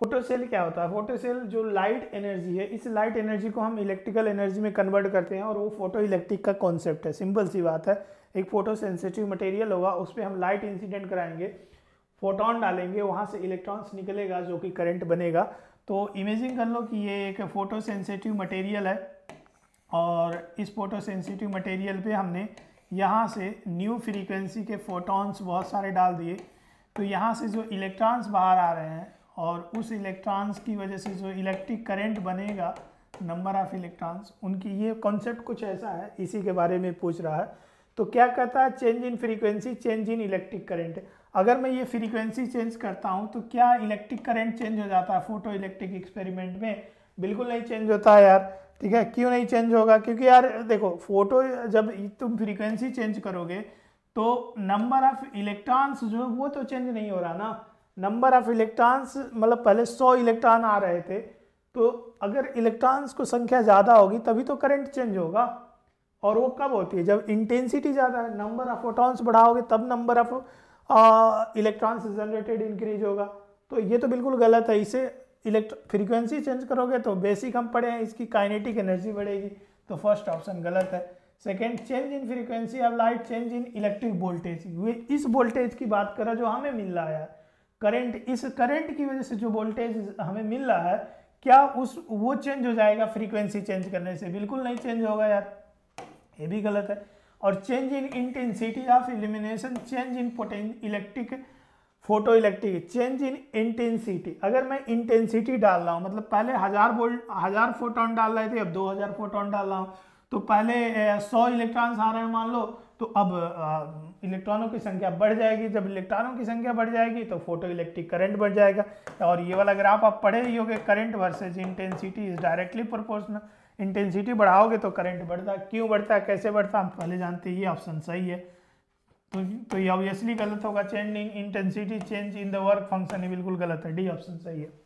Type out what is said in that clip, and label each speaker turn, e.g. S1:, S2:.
S1: photocell क्या होता है फोटोसेल जो लाइट एनर्जी है इस लाइट एनर्जी को हम इलेक्ट्रिकल एनर्जी में कन्वर्ट करते हैं और वो फोटो इलेक्ट्रिक का कॉन्सेप्ट है सिंपल सी बात है एक फोटो सेंसिटिव मटेरियल होगा उस पर हम लाइट इंसिडेंट कराएंगे फोटोन डालेंगे वहाँ से इलेक्ट्रॉन्स निकलेगा जो कि करंट बनेगा तो इमेजिंग कर लो कि ये एक फोटो सेंसिटिव मटेरियल है और इस फोटो सेंसिटिव मटेरियल पे हमने यहाँ से न्यू फ्रीक्वेंसी के फोटॉन्स बहुत सारे डाल दिए तो यहाँ से जो इलेक्ट्रॉन्स बाहर आ रहे हैं और उस इलेक्ट्रॉन्स की वजह से जो इलेक्ट्रिक करंट बनेगा नंबर ऑफ इलेक्ट्रॉन्स उनकी ये कॉन्सेप्ट कुछ ऐसा है इसी के बारे में पूछ रहा है तो क्या कहता है change in frequency change in electric current अगर मैं ये फ्रीक्वेंसी चेंज करता हूँ तो क्या इलेक्ट्रिक करंट चेंज हो जाता है फोटो इलेक्ट्रिक एक्सपेरिमेंट में बिल्कुल नहीं चेंज होता है यार ठीक है क्यों नहीं चेंज होगा क्योंकि यार देखो फोटो जब तुम फ्रीक्वेंसी चेंज करोगे तो नंबर ऑफ इलेक्ट्रॉन्स जो वो तो चेंज नहीं हो रहा ना नंबर ऑफ इलेक्ट्रॉन्स मतलब पहले 100 इलेक्ट्रॉन आ रहे थे तो अगर इलेक्ट्रॉन्स को संख्या ज़्यादा होगी तभी तो करंट चेंज होगा और वो कब होती है जब इंटेंसिटी ज़्यादा है नंबर ऑफ फोटॉन्स बढ़ाओगे तब number of electrons generated increase होगा तो ये तो बिल्कुल गलत है इसे इलेक्ट फ्रिक्वेंसी चेंज करोगे तो बेसिक हम पढ़े हैं इसकी काइनेटिक एनर्जी बढ़ेगी तो फर्स्ट ऑप्शन गलत है second change in frequency of light change in electric voltage ये इस वोल्टेज की बात करें जो हमें मिल रहा है करंट इस करंट की वजह से जो वोल्टेज हमें मिल रहा है क्या उस वो चेंज हो जाएगा फ्रीक्वेंसी चेंज करने से बिल्कुल नहीं चेंज होगा यार ये भी गलत है और change in intensity of illumination change in पोटें electric photoelectric change in intensity अगर मैं इंटेंसिटी डाल रहा हूँ मतलब पहले हज़ार वोल्ट हज़ार फोटोन डाल रहे थे अब दो हज़ार फोटोन डाल रहा हूँ तो पहले सौ इलेक्ट्रॉन्स आ रहे हैं मान लो तो अब इलेक्ट्रॉनों की संख्या बढ़ जाएगी जब इलेक्ट्रॉनों की संख्या बढ़ जाएगी तो फोटो इलेक्ट्रिक करंट बढ़ जाएगा और ये वाला ग्राफ आप पढ़े ही होगे current versus intensity is directly proportional intensity बढ़ाओगे तो करंट बढ़ता क्यों बढ़ता कैसे बढ़ता हम पहले जानते हैं ये ऑप्शन सही है तो तो ये ऑब्वियसली गलत होगा change in intensity change in the work function ये बिल्कुल गलत है डी ऑप्शन सही है